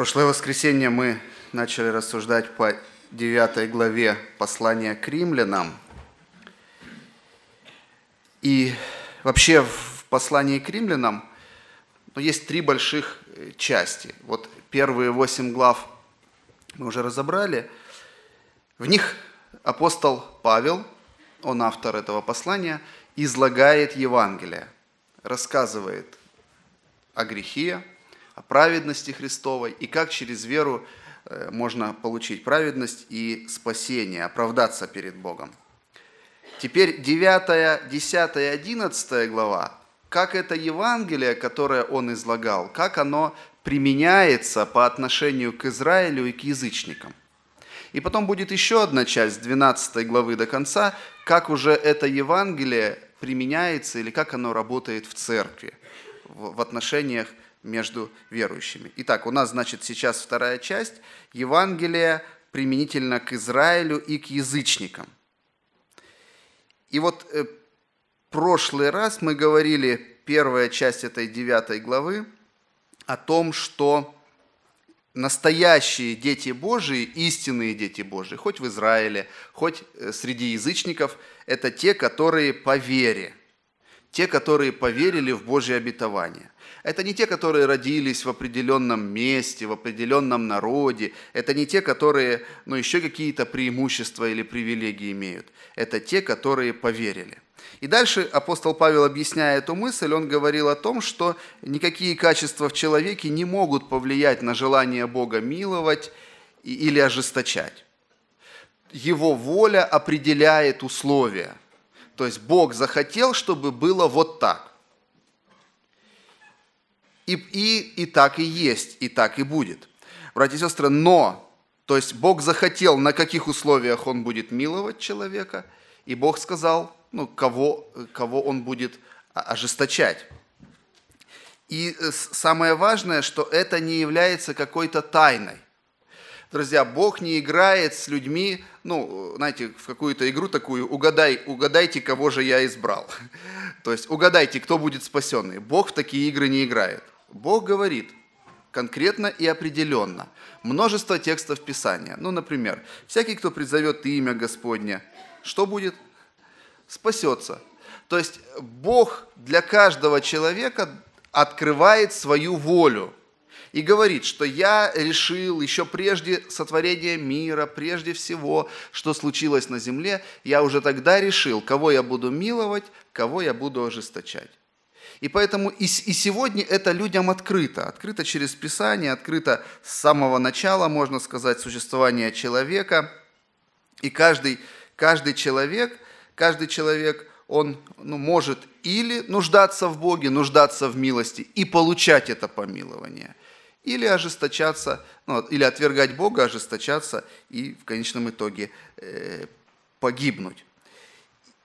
прошлое воскресенье мы начали рассуждать по 9 главе послания к римлянам. И вообще в послании к римлянам ну, есть три больших э, части. Вот первые восемь глав мы уже разобрали. В них апостол Павел, он автор этого послания, излагает Евангелие, рассказывает о грехе, праведности Христовой и как через веру э, можно получить праведность и спасение, оправдаться перед Богом. Теперь 9, 10, 11 глава. Как это Евангелие, которое он излагал, как оно применяется по отношению к Израилю и к язычникам. И потом будет еще одна часть 12 главы до конца, как уже это Евангелие применяется или как оно работает в церкви в отношениях между верующими. Итак, у нас, значит, сейчас вторая часть Евангелия применительно к Израилю и к язычникам. И вот э, прошлый раз мы говорили, первая часть этой девятой главы, о том, что настоящие дети Божии, истинные дети Божии, хоть в Израиле, хоть э, среди язычников, это те, которые по вере – те, которые поверили в Божье обетование. Это не те, которые родились в определенном месте, в определенном народе. Это не те, которые ну, еще какие-то преимущества или привилегии имеют. Это те, которые поверили. И дальше апостол Павел, объясняя эту мысль, он говорил о том, что никакие качества в человеке не могут повлиять на желание Бога миловать или ожесточать. Его воля определяет условия. То есть Бог захотел, чтобы было вот так. И, и, и так и есть, и так и будет. Братья и сестры, но, то есть Бог захотел, на каких условиях Он будет миловать человека, и Бог сказал, ну, кого, кого Он будет ожесточать. И э, самое важное, что это не является какой-то тайной. Друзья, Бог не играет с людьми, ну, знаете, в какую-то игру такую, угадай, угадайте, кого же я избрал. То есть угадайте, кто будет спасенный. Бог в такие игры не играет. Бог говорит конкретно и определенно. Множество текстов Писания. Ну, например, всякий, кто призовет имя Господне, что будет? Спасется. То есть Бог для каждого человека открывает свою волю – и говорит, что я решил еще прежде сотворения мира, прежде всего, что случилось на земле, я уже тогда решил, кого я буду миловать, кого я буду ожесточать. И поэтому и, и сегодня это людям открыто. Открыто через Писание, открыто с самого начала, можно сказать, существования человека. И каждый, каждый человек, каждый человек, он ну, может или нуждаться в Боге, нуждаться в милости и получать это помилование – или ожесточаться, ну, или отвергать Бога, ожесточаться и в конечном итоге э, погибнуть.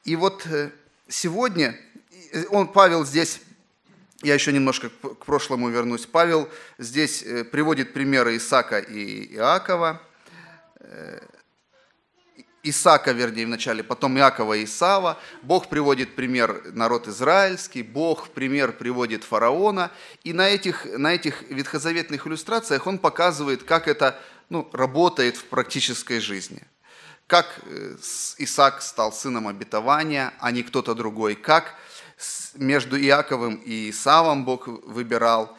И вот э, сегодня э, он, Павел здесь, я еще немножко к прошлому вернусь, Павел здесь э, приводит примеры Исака и Иакова, Исаака, вернее, вначале, потом Иакова и Исава. Бог приводит пример народ израильский, Бог пример приводит фараона. И на этих, на этих ветхозаветных иллюстрациях он показывает, как это ну, работает в практической жизни. Как э, Исаак стал сыном обетования, а не кто-то другой. Как между Иаковым и Исавом Бог выбирал.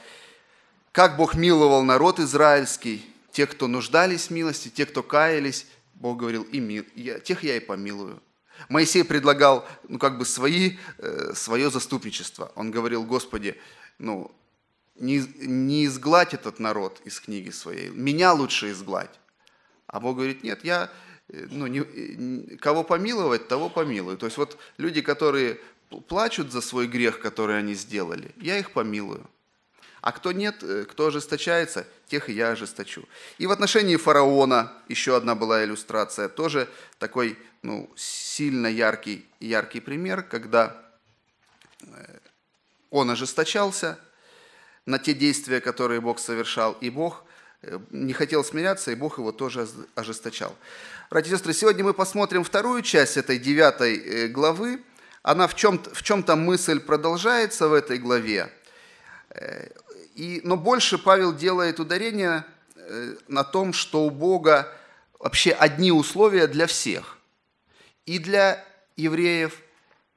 Как Бог миловал народ израильский, те, кто нуждались в милости, те, кто каялись, Бог говорил, и мил, я, тех я и помилую. Моисей предлагал, ну, как бы свои, э, свое заступничество. Он говорил, Господи, ну, не, не изгладь этот народ из книги своей, меня лучше изгладь. А Бог говорит, нет, я, э, ну, не, э, кого помиловать, того помилую. То есть вот люди, которые плачут за свой грех, который они сделали, я их помилую. А кто нет, э, кто ожесточается, тех и я ожесточу. И в отношении фараона еще одна была иллюстрация, тоже такой ну, сильно яркий, яркий пример, когда э, он ожесточался на те действия, которые Бог совершал, и Бог э, не хотел смиряться, и Бог его тоже ожесточал. Братья и сестры, сегодня мы посмотрим вторую часть этой девятой главы. Она в чем-то, в чем-то мысль продолжается в этой главе. И, но больше Павел делает ударение э, на том, что у Бога вообще одни условия для всех. И для евреев,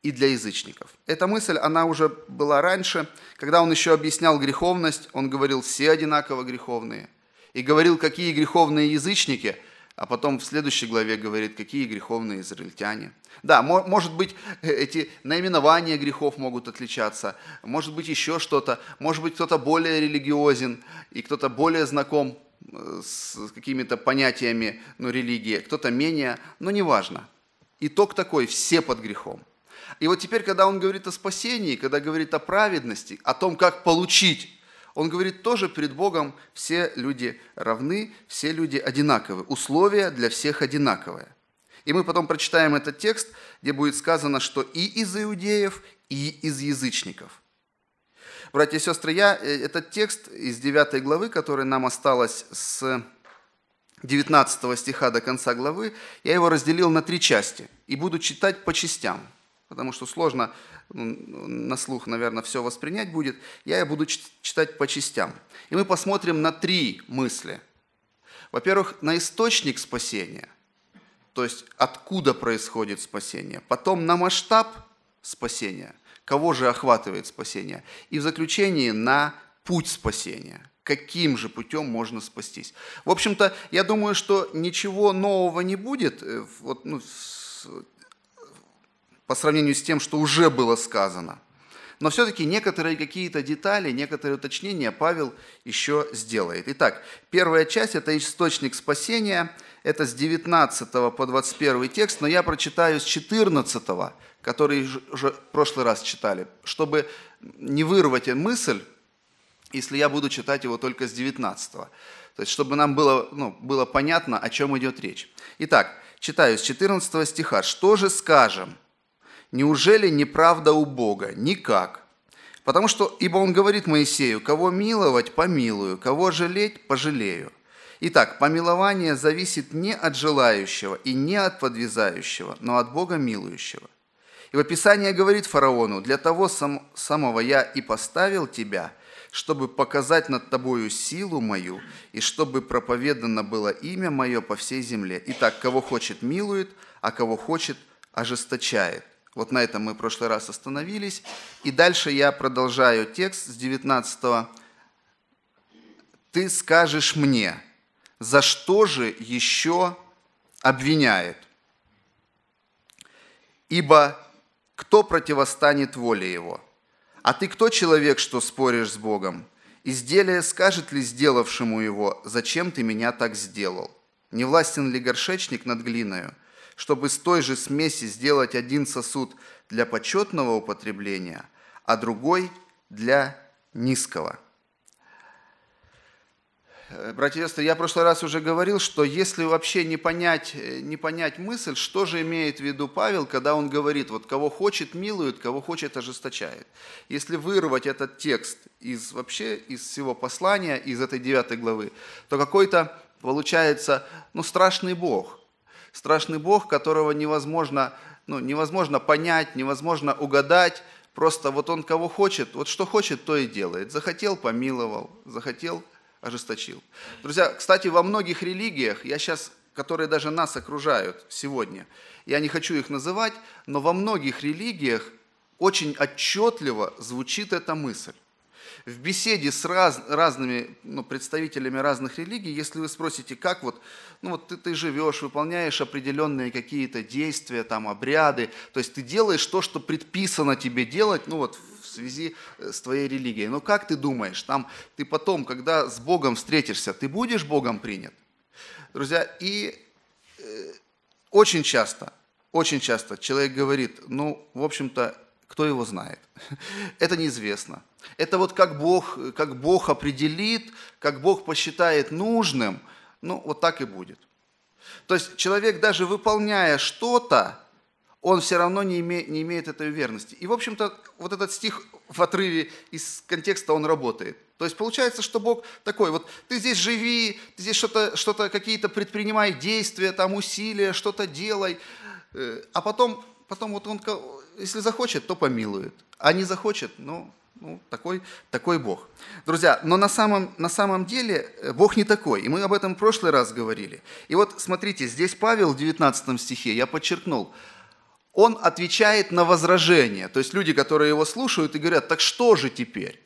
и для язычников. Эта мысль, она уже была раньше, когда он еще объяснял греховность, он говорил, все одинаково греховные. И говорил, какие греховные язычники – а потом в следующей главе говорит, какие греховные израильтяне. Да, может быть, э, эти наименования грехов могут отличаться, может быть, еще что-то, может быть, кто-то более религиозен и кто-то более знаком э, с какими-то понятиями ну, религии, кто-то менее, но неважно. Итог такой, все под грехом. И вот теперь, когда он говорит о спасении, когда говорит о праведности, о том, как получить он говорит тоже перед Богом все люди равны, все люди одинаковы, условия для всех одинаковые. И мы потом прочитаем этот текст, где будет сказано, что и из иудеев, и из язычников. Братья и сестры, я э, этот текст из 9 главы, который нам осталось с 19 стиха до конца главы, я его разделил на три части и буду читать по частям – потому что сложно ну, на слух, наверное, все воспринять будет, я буду читать по частям. И мы посмотрим на три мысли. Во-первых, на источник спасения, то есть откуда происходит спасение, потом на масштаб спасения, кого же охватывает спасение, и в заключении на путь спасения, каким же путем можно спастись. В общем-то, я думаю, что ничего нового не будет э, вот, ну, по сравнению с тем, что уже было сказано. Но все-таки некоторые какие-то детали, некоторые уточнения Павел еще сделает. Итак, первая часть – это источник спасения. Это с 19 по 21 текст, но я прочитаю с 14, который уже в прошлый раз читали, чтобы не вырвать мысль, если я буду читать его только с 19. То есть, чтобы нам было, ну, было понятно, о чем идет речь. Итак, читаю с 14 стиха. «Что же скажем?» Неужели неправда у Бога? Никак. Потому что, ибо он говорит Моисею, кого миловать, помилую, кого жалеть, пожалею. Итак, помилование зависит не от желающего и не от подвязающего, но от Бога милующего. И в Писании говорит фараону, для того сам, самого я и поставил тебя, чтобы показать над тобою силу мою, и чтобы проповедано было имя мое по всей земле. Итак, кого хочет, милует, а кого хочет, ожесточает – вот на этом мы в прошлый раз остановились. И дальше я продолжаю текст с 19. -го. «Ты скажешь мне, за что же еще обвиняет? Ибо кто противостанет воле его? А ты кто человек, что споришь с Богом? Изделие скажет ли сделавшему его, зачем ты меня так сделал? Не властен ли горшечник над глиною?» чтобы с той же смеси сделать один сосуд для почетного употребления, а другой для низкого. Э, братья и сестры, я в прошлый раз уже говорил, что если вообще не понять, э, не понять мысль, что же имеет в виду Павел, когда он говорит, вот кого хочет милует, кого хочет ожесточает. Если вырвать этот текст из вообще, из всего послания, из этой девятой главы, то какой-то получается, ну, страшный Бог, страшный Бог, которого невозможно, ну, невозможно понять, невозможно угадать. Просто вот он кого хочет, вот что хочет, то и делает. Захотел – помиловал, захотел – ожесточил. Друзья, кстати, во многих религиях, я сейчас, которые даже нас окружают сегодня, я не хочу их называть, но во многих религиях очень отчетливо звучит эта мысль в беседе с раз, разными ну, представителями разных религий, если вы спросите, как вот, ну вот ты, ты живешь, выполняешь определенные какие-то действия, там, обряды, то есть ты делаешь то, что предписано тебе делать, ну вот в связи э, с твоей религией. Но как ты думаешь, там ты потом, когда с Богом встретишься, ты будешь Богом принят? Друзья, и э, очень часто, очень часто человек говорит, ну, в общем-то, кто его знает. Это неизвестно. Это вот как Бог, как Бог определит, как Бог посчитает нужным, ну вот так и будет. То есть человек, даже выполняя что-то, он все равно не, име, не имеет этой уверенности. И, в общем-то, вот этот стих в отрыве из контекста, он работает. То есть получается, что Бог такой, вот ты здесь живи, ты здесь что-то, что, что какие-то предпринимай действия, там усилия, что-то делай, э, а потом Потом вот он, если захочет, то помилует, а не захочет, ну, ну такой, такой Бог. Друзья, но на самом, на самом деле э, Бог не такой, и мы об этом в прошлый раз говорили. И вот смотрите, здесь Павел в 19 стихе, я подчеркнул, он отвечает на возражение. То есть люди, которые его слушают и говорят, так что же теперь?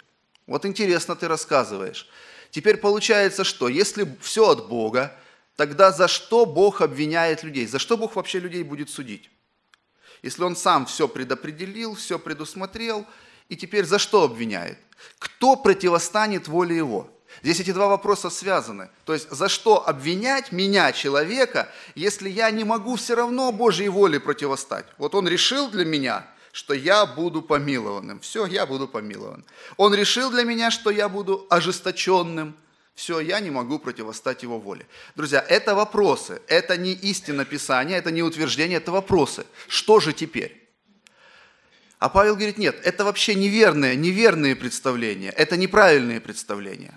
Вот интересно ты рассказываешь. Теперь получается, что если все от Бога, тогда за что Бог обвиняет людей? За что Бог вообще людей будет судить? если он сам все предопределил, все предусмотрел, и теперь за что обвиняет? Кто противостанет воле его? Здесь эти два вопроса связаны. То есть за что обвинять меня, человека, если я не могу все равно Божьей воле противостать? Вот он решил для меня, что я буду помилованным. Все, я буду помилован. Он решил для меня, что я буду ожесточенным. Все, я не могу противостать его воле. Друзья, это вопросы, это не истина Писания, это не утверждение, это вопросы. Что же теперь? А Павел говорит, нет, это вообще неверные, неверные представления, это неправильные представления.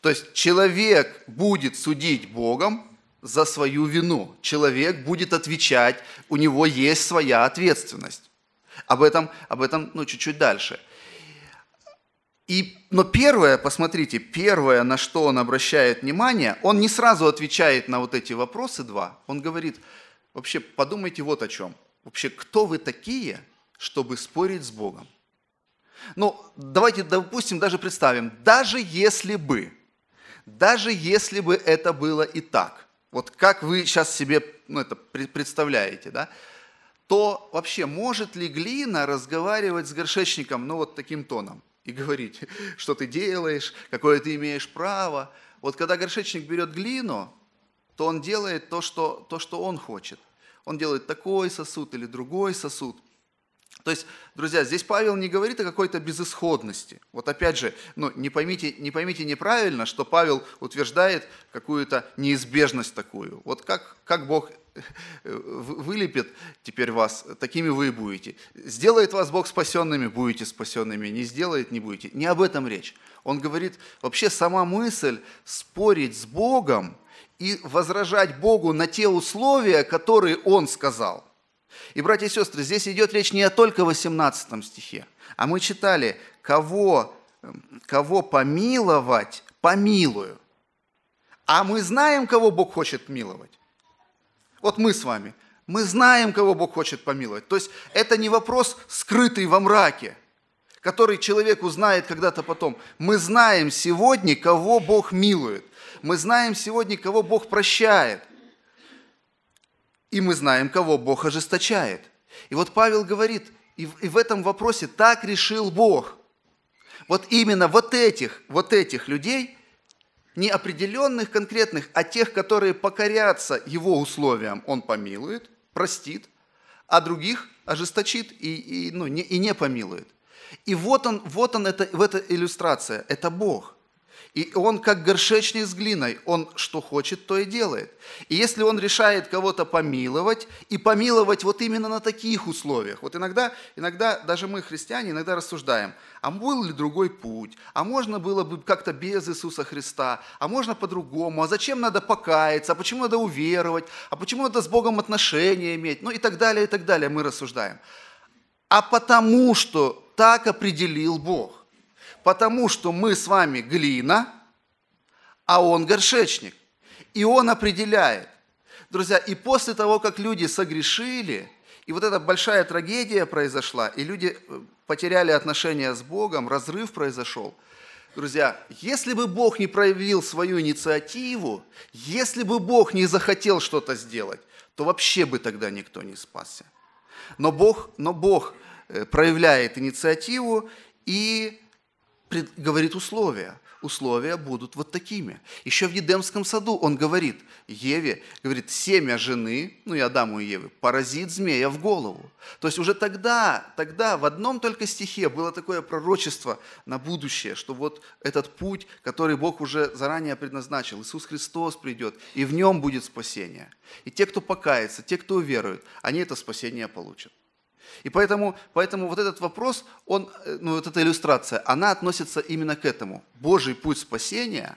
То есть человек будет судить Богом за свою вину, человек будет отвечать, у него есть своя ответственность. Об этом, об этом ну, чуть-чуть дальше – и, но первое, посмотрите, первое, на что он обращает внимание, он не сразу отвечает на вот эти вопросы два. Он говорит, вообще подумайте вот о чем. Вообще, кто вы такие, чтобы спорить с Богом? Ну, давайте, допустим, даже представим, даже если бы, даже если бы это было и так, вот как вы сейчас себе ну, это представляете, да, то вообще может ли глина разговаривать с горшечником, ну, вот таким тоном? и говорить, что ты делаешь, какое ты имеешь право. Вот когда горшечник берет глину, то он делает то, что, то, что он хочет. Он делает такой сосуд или другой сосуд. То есть, друзья, здесь Павел не говорит о какой-то безысходности. Вот опять же, ну, не, поймите, не поймите неправильно, что Павел утверждает какую-то неизбежность такую. Вот как, как Бог вылепит теперь вас, такими вы будете. Сделает вас Бог спасенными, будете спасенными, не сделает, не будете. Не об этом речь. Он говорит, вообще сама мысль спорить с Богом и возражать Богу на те условия, которые Он сказал. И, братья и сестры, здесь идет речь не о только 18 стихе, а мы читали, кого, кого помиловать, помилую. А мы знаем, кого Бог хочет миловать. Вот мы с вами. Мы знаем, кого Бог хочет помиловать. То есть это не вопрос, скрытый во мраке, который человек узнает когда-то потом. Мы знаем сегодня, кого Бог милует. Мы знаем сегодня, кого Бог прощает. И мы знаем, кого Бог ожесточает. И вот Павел говорит, и в, этом вопросе так решил Бог. Вот именно вот этих, вот этих людей не определенных конкретных, а тех, которые покорятся его условиям, он помилует, простит, а других ожесточит и, и, ну, не, и не помилует. И вот он, вот он это, в эта иллюстрация, это Бог. И он как горшечник с глиной, он что хочет, то и делает. И если он решает кого-то помиловать, и помиловать вот именно на таких условиях, вот иногда, иногда даже мы, христиане, иногда рассуждаем, а был ли другой путь, а можно было бы как-то без Иисуса Христа, а можно по-другому, а зачем надо покаяться, а почему надо уверовать, а почему надо с Богом отношения иметь, ну и так далее, и так далее мы рассуждаем. А потому что так определил Бог потому что мы с вами глина, а он горшечник. И он определяет. Друзья, и после того, как люди согрешили, и вот эта большая трагедия произошла, и люди э, потеряли отношения с Богом, разрыв произошел. Друзья, если бы Бог не проявил свою инициативу, если бы Бог не захотел что-то сделать, то вообще бы тогда никто не спасся. Но Бог, но Бог э, проявляет инициативу, и говорит условия. Условия будут вот такими. Еще в Едемском саду он говорит Еве, говорит, семя жены, ну и Адаму и Еве, поразит змея в голову. То есть уже тогда, тогда в одном только стихе было такое пророчество на будущее, что вот этот путь, который Бог уже заранее предназначил, Иисус Христос придет, и в нем будет спасение. И те, кто покается, те, кто верует, они это спасение получат. И поэтому, поэтому вот этот вопрос, он, э, ну, вот эта иллюстрация, она относится именно к этому. Божий путь спасения,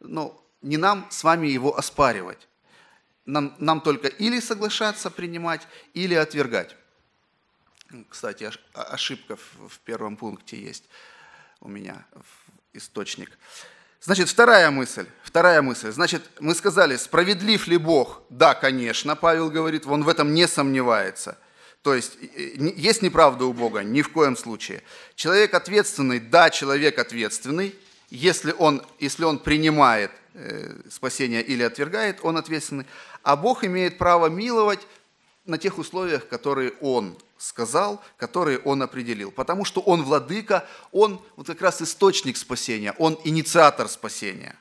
ну, не нам с вами его оспаривать. Нам, нам только или соглашаться принимать, или отвергать. Кстати, ошибка в первом пункте есть у меня, в источник. Значит, вторая мысль, вторая мысль. Значит, мы сказали, справедлив ли Бог? Да, конечно, Павел говорит, он в этом не сомневается – то есть есть неправда у Бога? Ни в коем случае. Человек ответственный, да, человек ответственный. Если он, если он принимает э, спасение или отвергает, он ответственный. А Бог имеет право миловать на тех условиях, которые он сказал, которые он определил. Потому что он владыка, он вот как раз источник спасения, он инициатор спасения.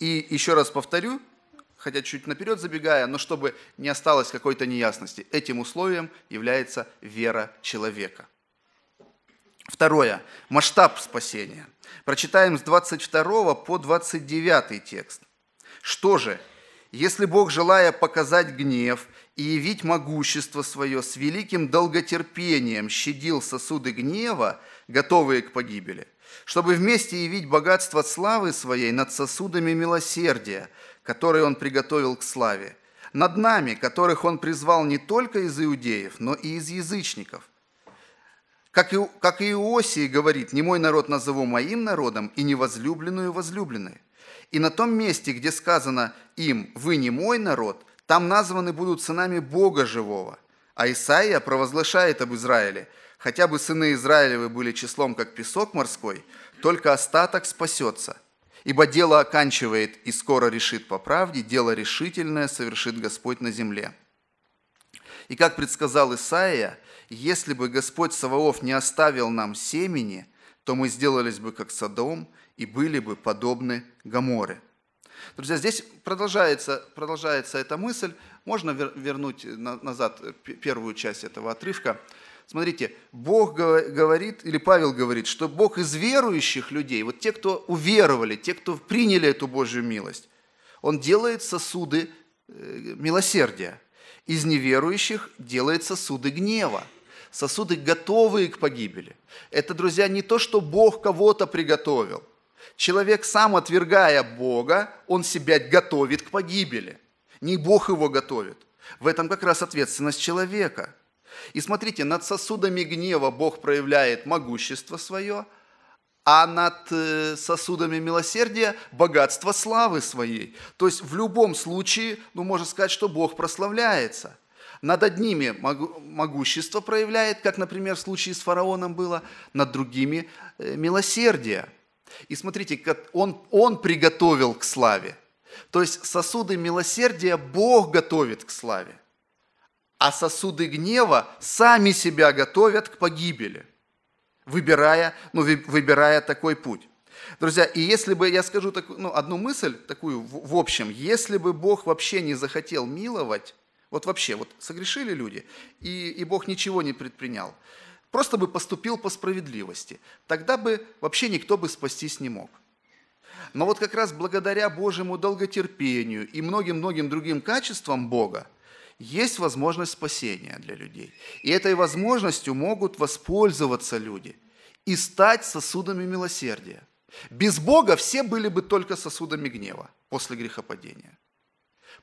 И еще раз повторю, хотя чуть наперед забегая, но чтобы не осталось какой-то неясности. Этим условием является вера человека. Второе. Масштаб спасения. Прочитаем с 22 по 29 текст. Что же, если Бог, желая показать гнев и явить могущество свое, с великим долготерпением щадил сосуды гнева, готовые к погибели, чтобы вместе явить богатство славы своей над сосудами милосердия, которые Он приготовил к славе, над нами, которых Он призвал не только из иудеев, но и из язычников. Как, и, как и Иосии говорит, «Не мой народ назову моим народом, и невозлюбленную возлюбленной». И на том месте, где сказано им «Вы не мой народ», там названы будут сынами Бога живого. А Исаия провозглашает об Израиле «Хотя бы сыны Израилевы были числом, как песок морской, только остаток спасется». Ибо дело оканчивает и скоро решит по правде, дело решительное совершит Господь на земле. И как предсказал Исаия, если бы Господь Саваоф не оставил нам семени, то мы сделались бы как Содом и были бы подобны Гаморе. Друзья, здесь продолжается, продолжается эта мысль. Можно вернуть назад первую часть этого отрывка. Смотрите, Бог говорит, или Павел говорит, что Бог из верующих людей, вот те, кто уверовали, те, кто приняли эту Божью милость, Он делает сосуды э, милосердия. Из неверующих делает сосуды гнева, сосуды готовые к погибели. Это, друзья, не то, что Бог кого-то приготовил. Человек, сам отвергая Бога, он себя готовит к погибели. Не Бог его готовит. В этом как раз ответственность человека – и смотрите, над сосудами гнева Бог проявляет могущество свое, а над э, сосудами милосердия богатство славы своей. То есть в любом случае, ну, можно сказать, что Бог прославляется. Над одними могущество проявляет, как, например, в случае с фараоном было, над другими э, милосердие. И смотрите, он, он приготовил к славе. То есть сосуды милосердия Бог готовит к славе а сосуды гнева сами себя готовят к погибели, выбирая, ну, выбирая такой путь. Друзья, и если бы, я скажу так, ну, одну мысль такую, в, в общем, если бы Бог вообще не захотел миловать, вот вообще, вот согрешили люди, и, и Бог ничего не предпринял, просто бы поступил по справедливости, тогда бы вообще никто бы спастись не мог. Но вот как раз благодаря Божьему долготерпению и многим-многим другим качествам Бога, есть возможность спасения для людей. И этой возможностью могут воспользоваться люди и стать сосудами милосердия. Без Бога все были бы только сосудами гнева после грехопадения.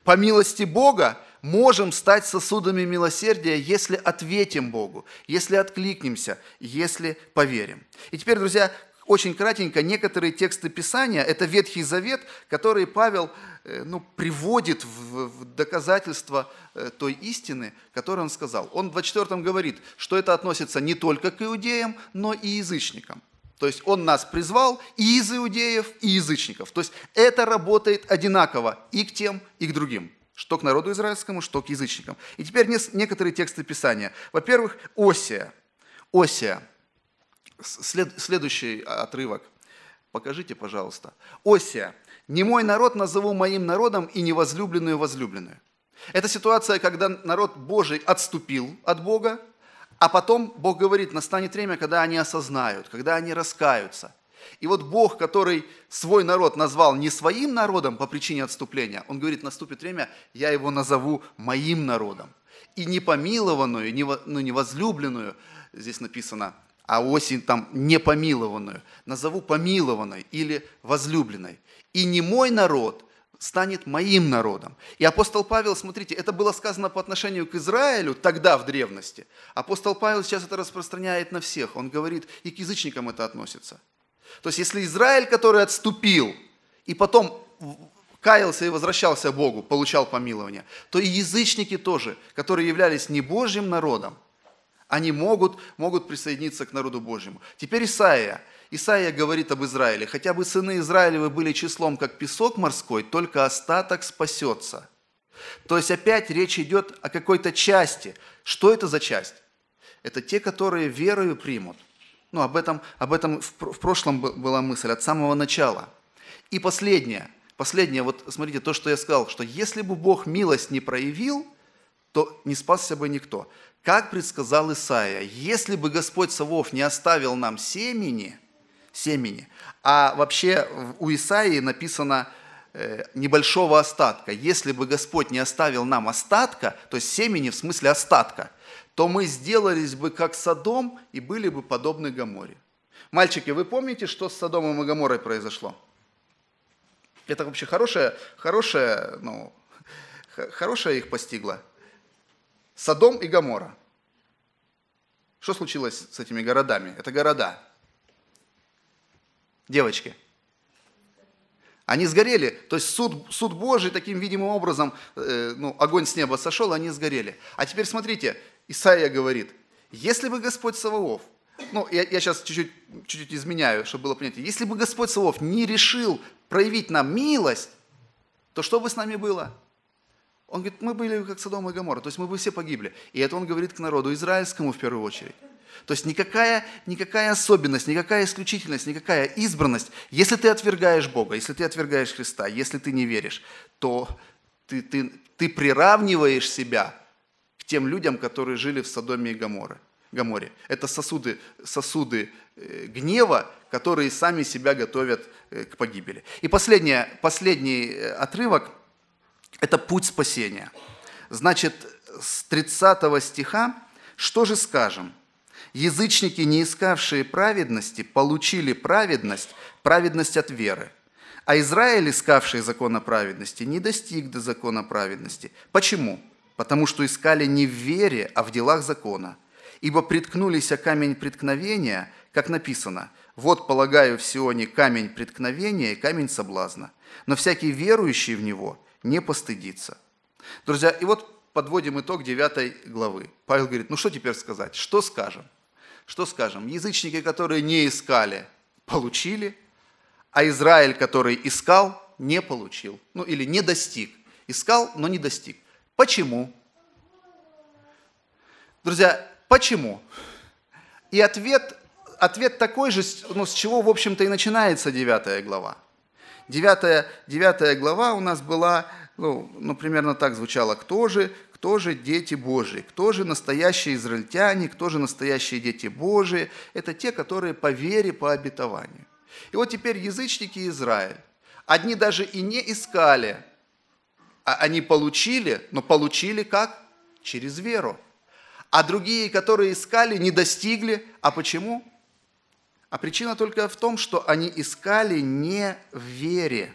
По милости Бога можем стать сосудами милосердия, если ответим Богу, если откликнемся, если поверим. И теперь, друзья, очень кратенько некоторые тексты Писания, это Ветхий Завет, которые Павел э, ну, приводит в, доказательство э, той истины, которую он сказал. Он в 24 говорит, что это относится не только к иудеям, но и язычникам. То есть он нас призвал и из иудеев, и язычников. То есть это работает одинаково и к тем, и к другим. Что к народу израильскому, что к язычникам. И теперь некоторые тексты Писания. Во-первых, Осия. Осия – След, следующий отрывок. Покажите, пожалуйста. Осия. «Не мой народ назову моим народом, и невозлюбленную возлюбленную». Это ситуация, когда народ Божий отступил от Бога, а потом Бог говорит, настанет время, когда они осознают, когда они раскаются. И вот Бог, который свой народ назвал не своим народом по причине отступления, он говорит, наступит время, я его назову моим народом. И непомилованную, ну, невозлюбленную, здесь написано, а осень там непомилованную, назову помилованной или возлюбленной. И не мой народ станет моим народом. И апостол Павел, смотрите, это было сказано по отношению к Израилю тогда в древности. Апостол Павел сейчас это распространяет на всех. Он говорит, и к язычникам это относится. То есть, если Израиль, который отступил, и потом каялся и возвращался Богу, получал помилование, то и язычники тоже, которые являлись не Божьим народом, они могут, могут присоединиться к народу Божьему. Теперь Исаия. Исаия говорит об Израиле. «Хотя бы сыны Израилевы были числом, как песок морской, только остаток спасется». То есть опять речь идет о какой-то части. Что это за часть? Это те, которые верою примут. Ну, об этом, об этом в, прошлом была мысль, от самого начала. И последнее. Последнее, вот смотрите, то, что я сказал, что если бы Бог милость не проявил, то не спасся бы никто. Как предсказал Исаия, если бы Господь Савов не оставил нам семени, семени, а вообще у Исаии написано э, небольшого остатка. Если бы Господь не оставил нам остатка, то есть семени в смысле остатка, то мы сделались бы как Содом и были бы подобны Гаморе. Мальчики, вы помните, что с Содомом и Гаморой произошло? Это вообще хорошее, хорошее, ну, хорошее их постигло. Содом и Гамора. Что случилось с этими городами? Это города. Девочки. Они сгорели. То есть суд, суд Божий таким видимым образом, э, ну, огонь с неба сошел, они сгорели. А теперь смотрите, Исаия говорит, если бы Господь Саваоф, ну, я, я сейчас чуть-чуть, чуть-чуть изменяю, чтобы было понятие, если бы Господь Саваоф не решил проявить нам милость, то что бы с нами было? Он говорит, мы были как Содом и Гоморра, то есть мы бы все погибли. И это он говорит к народу израильскому в первую очередь. То есть никакая, никакая особенность, никакая исключительность, никакая избранность, если ты отвергаешь Бога, если ты отвергаешь Христа, если ты не веришь, то ты, ты, ты приравниваешь себя к тем людям, которые жили в Содоме и Гоморе. Гаморе. Это сосуды, сосуды э, гнева, которые сами себя готовят э, к погибели. И последнее, последний э, отрывок – это путь спасения. Значит, с 30 стиха что же скажем? Язычники, не искавшие праведности, получили праведность, праведность от веры. А Израиль, искавший закона праведности, не достиг до закона праведности. Почему? Потому что искали не в вере, а в делах закона. Ибо приткнулись о камень преткновения, как написано – вот, полагаю, в Сионе камень преткновения и а камень соблазна, но всякий верующий в него не постыдится. Друзья, и вот подводим итог 9 главы. Павел говорит, ну что теперь сказать, что скажем? Что скажем? Язычники, которые не искали, получили, а Израиль, который искал, не получил, ну или не достиг. Искал, но не достиг. Почему? Друзья, почему? И ответ ответ такой же, ну, с чего, в общем-то, и начинается 9 глава. 9, 9 глава у нас была, ну, ну, примерно так звучала: кто же, кто же дети Божии, кто же настоящие израильтяне, кто же настоящие дети Божии. Это те, которые по вере, по обетованию. И вот теперь язычники Израиль, одни даже и не искали, а они получили, но получили как? Через веру. А другие, которые искали, не достигли. А почему? А причина только в том, что они искали не в вере.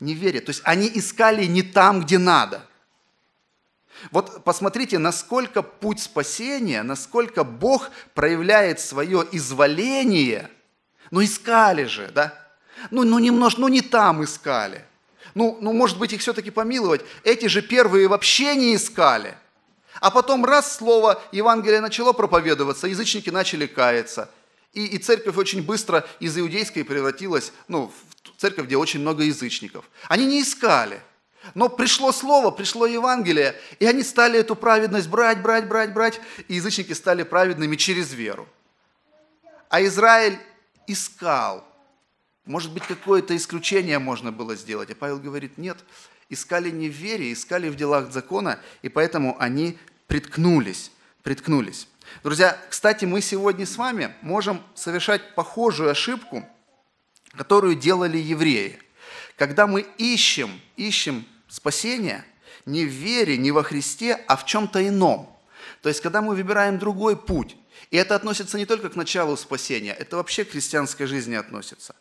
Не в вере. То есть они искали не там, где надо. Вот посмотрите, насколько путь спасения, насколько Бог проявляет свое изволение. Ну искали же, да? Ну, ну немножко, ну не там искали. Ну, ну, может быть, их все-таки помиловать. Эти же первые вообще не искали. А потом раз слово Евангелие начало проповедоваться, язычники начали каяться – и, и церковь очень быстро из иудейской превратилась ну, в церковь, где очень много язычников. Они не искали. Но пришло слово, пришло Евангелие, и они стали эту праведность брать, брать, брать, брать, и язычники стали праведными через веру. А Израиль искал. Может быть, какое-то исключение можно было сделать. А Павел говорит, нет, искали не в вере, искали в делах закона, и поэтому они приткнулись, приткнулись. Друзья, кстати, мы сегодня с вами можем совершать похожую ошибку, которую делали евреи. Когда мы ищем, ищем спасение не в вере, не во Христе, а в чем-то ином. То есть, когда мы выбираем другой путь, и это относится не только к началу спасения, это вообще к христианской жизни относится.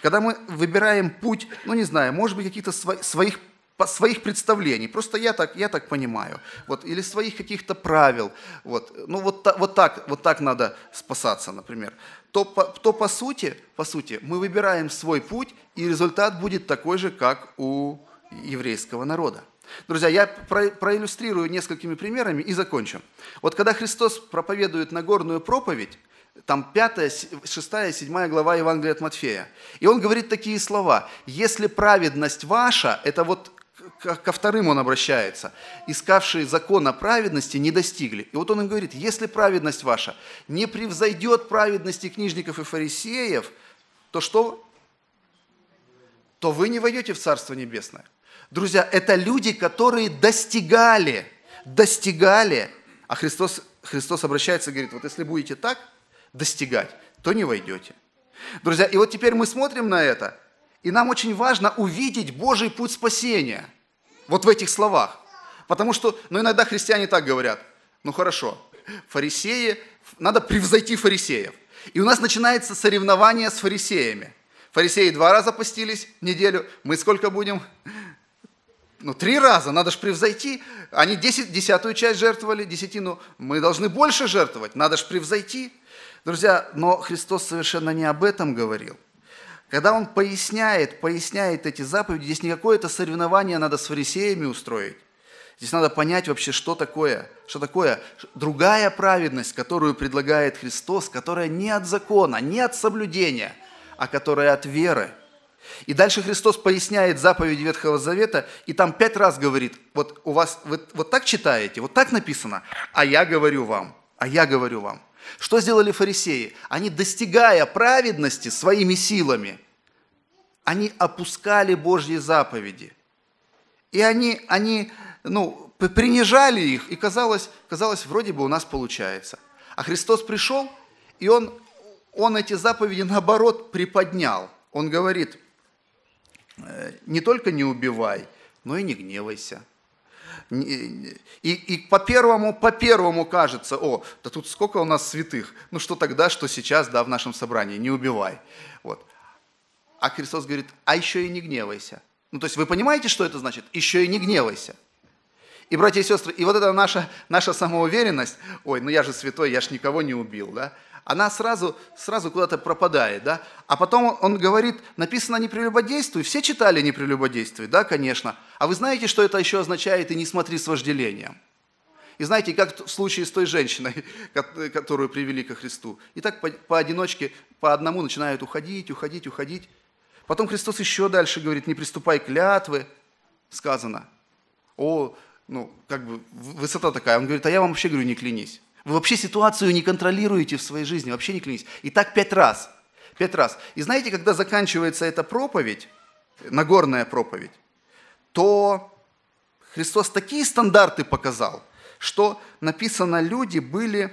Когда мы выбираем путь, ну не знаю, может быть, каких-то своих своих представлений. Просто я так, я так понимаю. Вот, или своих каких-то правил. Вот. Ну вот, вот, так, вот так надо спасаться, например. То, по, то по, сути, по сути мы выбираем свой путь, и результат будет такой же, как у еврейского народа. Друзья, я про, проиллюстрирую несколькими примерами и закончу. Вот когда Христос проповедует Нагорную проповедь, там 5, 6, 7 глава Евангелия от Матфея. И он говорит такие слова. «Если праведность ваша, это вот ко вторым он обращается. «Искавшие закона праведности не достигли». И вот он им говорит, если праведность ваша не превзойдет праведности книжников и фарисеев, то что? То вы не войдете в Царство Небесное. Друзья, это люди, которые достигали, достигали. А Христос, Христос обращается и говорит, вот если будете так достигать, то не войдете. Друзья, и вот теперь мы смотрим на это – и нам очень важно увидеть Божий путь спасения. Вот в этих словах. Потому что, ну иногда христиане так говорят, ну хорошо, фарисеи, надо превзойти фарисеев. И у нас начинается соревнование с фарисеями. Фарисеи два раза постились в неделю, мы сколько будем? Ну, три раза, надо же превзойти. Они 10, десятую часть жертвовали, десятину. Мы должны больше жертвовать, надо же превзойти. Друзья, но Христос совершенно не об этом говорил – когда он поясняет, поясняет эти заповеди, здесь не какое-то соревнование надо с фарисеями устроить. Здесь надо понять вообще, что такое, что такое другая праведность, которую предлагает Христос, которая не от закона, не от соблюдения, а которая от веры. И дальше Христос поясняет заповеди Ветхого Завета, и там пять раз говорит, вот у вас, вы вот так читаете, вот так написано, а я говорю вам, а я говорю вам – что сделали фарисеи? Они, достигая праведности своими силами, они опускали Божьи заповеди. И они, они ну, принижали их, и казалось, казалось, вроде бы у нас получается. А Христос пришел, и Он, он эти заповеди, наоборот, приподнял. Он говорит, «Э, не только не убивай, но и не гневайся – и, и по первому, по первому кажется, о, да тут сколько у нас святых, ну что тогда, что сейчас, да, в нашем собрании, не убивай. Вот. А Христос говорит, а еще и не гневайся. Ну то есть вы понимаете, что это значит? Еще и не гневайся. И, братья и сестры, и вот это наша, наша самоуверенность, ой, ну я же святой, я же никого не убил, да, она сразу, сразу куда-то пропадает, да. А потом он говорит, написано «не прелюбодействуй». Все читали «не прелюбодействуй», да, конечно. А вы знаете, что это еще означает «и не смотри с вожделением»? И знаете, как в случае с той женщиной, которую привели ко Христу. И так по, поодиночке, по одному начинают уходить, уходить, уходить. Потом Христос еще дальше говорит, не приступай к клятвы, сказано. О, ну, как бы высота такая. Он говорит, а я вам вообще говорю, не клянись. Вы вообще ситуацию не контролируете в своей жизни, вообще не клянитесь. И так пять раз. Пять раз. И знаете, когда заканчивается эта проповедь, Нагорная проповедь, то Христос такие стандарты показал, что написано, люди были,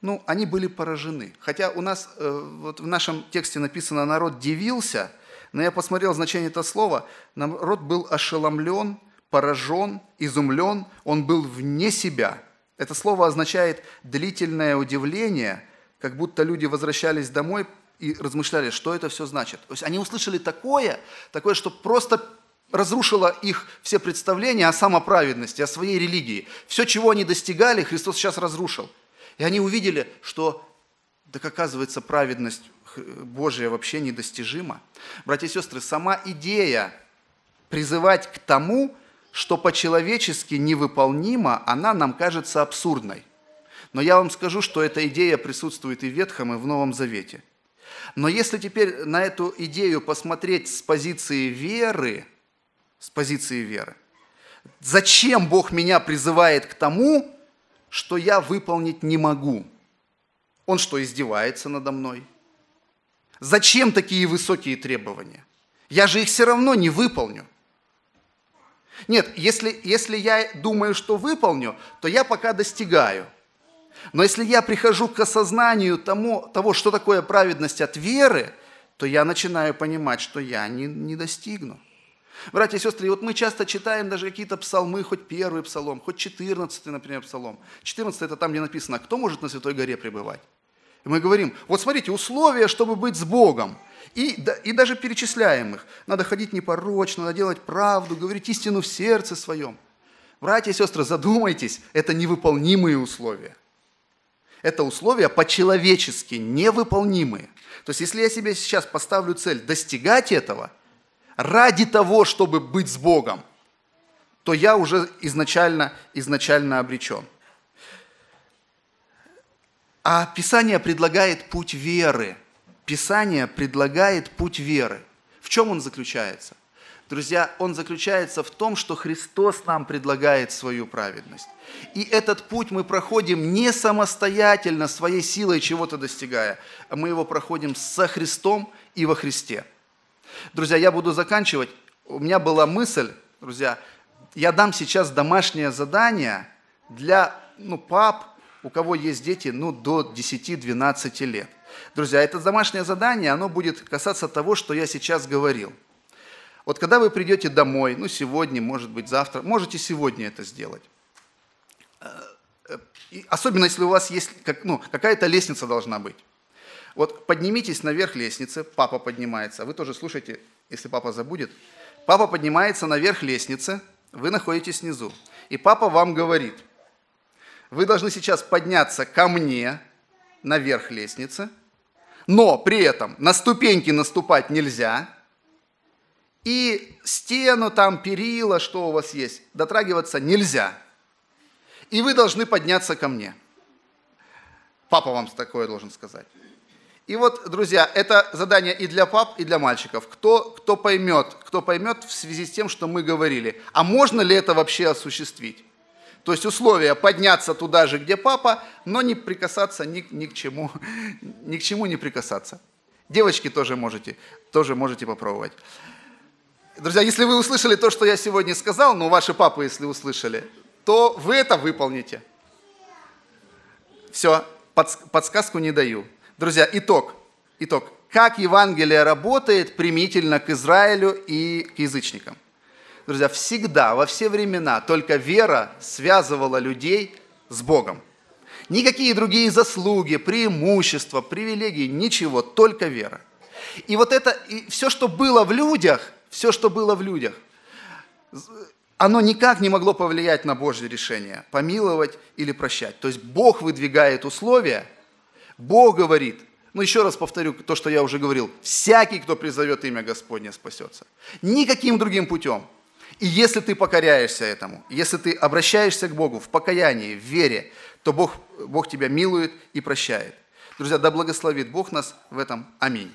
ну, они были поражены. Хотя у нас, э, вот в нашем тексте написано, народ дивился, но я посмотрел значение этого слова, народ был ошеломлен, поражен, изумлен, он был вне себя – это слово означает длительное удивление, как будто люди возвращались домой и размышляли, что это все значит. То есть они услышали такое, такое, что просто разрушило их все представления о самоправедности, о своей религии. Все, чего они достигали, Христос сейчас разрушил. И они увидели, что, так оказывается, праведность Божия вообще недостижима. Братья и сестры, сама идея призывать к тому, что по-человечески невыполнимо, она нам кажется абсурдной. Но я вам скажу, что эта идея присутствует и в Ветхом, и в Новом Завете. Но если теперь на эту идею посмотреть с позиции веры, с позиции веры, зачем Бог меня призывает к тому, что я выполнить не могу? Он что, издевается надо мной? Зачем такие высокие требования? Я же их все равно не выполню. Нет, если, если я думаю, что выполню, то я пока достигаю. Но если я прихожу к осознанию тому, того, что такое праведность от веры, то я начинаю понимать, что я не, не достигну. Братья и сестры, вот мы часто читаем даже какие-то псалмы, хоть первый псалом, хоть четырнадцатый, например, псалом. Четырнадцатый это там, где написано, кто может на Святой горе пребывать? И мы говорим, вот смотрите, условия, чтобы быть с Богом. И, да, и даже перечисляем их. Надо ходить непорочно, надо делать правду, говорить истину в сердце своем. Братья и сестры, задумайтесь, это невыполнимые условия. Это условия по-человечески невыполнимые. То есть, если я себе сейчас поставлю цель достигать этого ради того, чтобы быть с Богом, то я уже изначально, изначально обречен. А Писание предлагает путь веры – Писание предлагает путь веры. В чем он заключается? Друзья, он заключается в том, что Христос нам предлагает свою праведность. И этот путь мы проходим не самостоятельно, своей силой чего-то достигая, а мы его проходим со Христом и во Христе. Друзья, я буду заканчивать. У меня была мысль, друзья, я дам сейчас домашнее задание для ну, пап, у кого есть дети ну, до 10-12 лет. Друзья, это домашнее задание, оно будет касаться того, что я сейчас говорил. Вот когда вы придете домой, ну сегодня, может быть завтра, можете сегодня это сделать. Э, э, и особенно если у вас есть как, ну, какая-то лестница должна быть. Вот поднимитесь наверх лестницы, папа поднимается. Вы тоже слушайте, если папа забудет. Папа поднимается наверх лестницы, вы находитесь снизу, И папа вам говорит, вы должны сейчас подняться ко мне наверх лестницы но при этом на ступеньки наступать нельзя, и стену, там, перила, что у вас есть, дотрагиваться нельзя. И вы должны подняться ко мне. Папа вам такое должен сказать. И вот, друзья, это задание и для пап, и для мальчиков. Кто, кто поймет, кто поймет в связи с тем, что мы говорили. А можно ли это вообще осуществить? То есть условия подняться туда же, где папа, но не прикасаться ни, ни к чему, ни к чему не прикасаться. Девочки тоже можете, тоже можете попробовать. Друзья, если вы услышали то, что я сегодня сказал, ну, ваши папы, если услышали, то вы это выполните. Все, подсказку не даю. Друзья, итог. Итог. Как Евангелие работает примитивно к Израилю и к язычникам друзья, всегда, во все времена только вера связывала людей с Богом. Никакие другие заслуги, преимущества, привилегии, ничего, только вера. И вот это, и все, что было в людях, все, что было в людях, оно никак не могло повлиять на Божье решение, помиловать или прощать. То есть Бог выдвигает условия, Бог говорит, ну еще раз повторю то, что я уже говорил, всякий, кто призовет имя Господне, спасется. Никаким другим путем – и если ты покоряешься этому, если ты обращаешься к Богу в покаянии, в вере, то Бог, Бог тебя милует и прощает. Друзья, да благословит Бог нас в этом. Аминь.